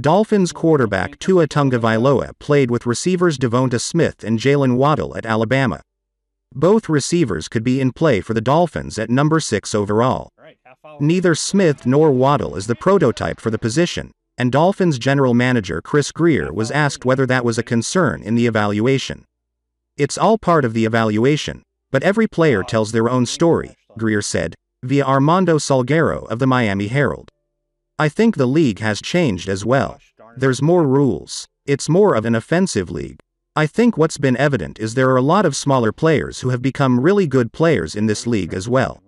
Dolphins quarterback Tua Tungavailoa played with receivers Devonta Smith and Jalen Waddell at Alabama. Both receivers could be in play for the Dolphins at number 6 overall. Neither Smith nor Waddell is the prototype for the position, and Dolphins general manager Chris Greer was asked whether that was a concern in the evaluation. It's all part of the evaluation, but every player oh, tells their own story, Greer said, via Armando Salguero of the Miami Herald. I think the league has changed as well. There's more rules. It's more of an offensive league. I think what's been evident is there are a lot of smaller players who have become really good players in this league as well.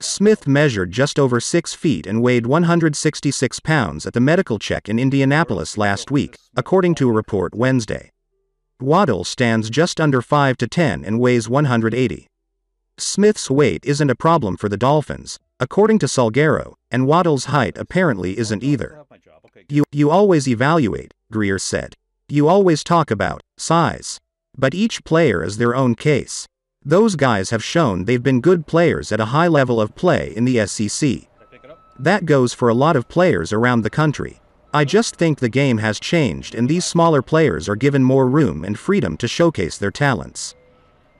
Smith measured just over 6 feet and weighed 166 pounds at the medical check in Indianapolis last week, according to a report Wednesday. Waddle stands just under 5 to 10 and weighs 180. Smith's weight isn't a problem for the Dolphins, according to Salguero, and Waddle's height apparently isn't either. You, you always evaluate, Greer said. You always talk about size. But each player is their own case. Those guys have shown they've been good players at a high level of play in the SEC. That goes for a lot of players around the country. I just think the game has changed and these smaller players are given more room and freedom to showcase their talents.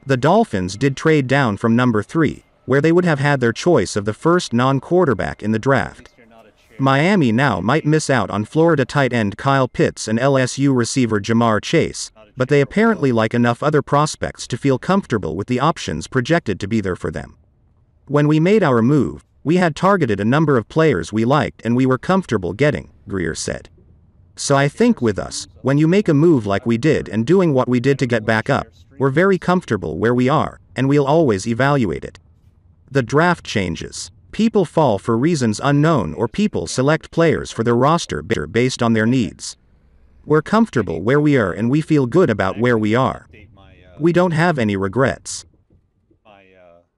The Dolphins did trade down from number 3, where they would have had their choice of the first non-quarterback in the draft. Miami now might miss out on Florida tight end Kyle Pitts and LSU receiver Jamar Chase, but they apparently like enough other prospects to feel comfortable with the options projected to be there for them. When we made our move, we had targeted a number of players we liked and we were comfortable getting, Greer said. So I think with us, when you make a move like we did and doing what we did to get back up, we're very comfortable where we are, and we'll always evaluate it. The draft changes. People fall for reasons unknown or people select players for their roster based on their needs. We're comfortable where we are and we feel good about where we are. We don't have any regrets.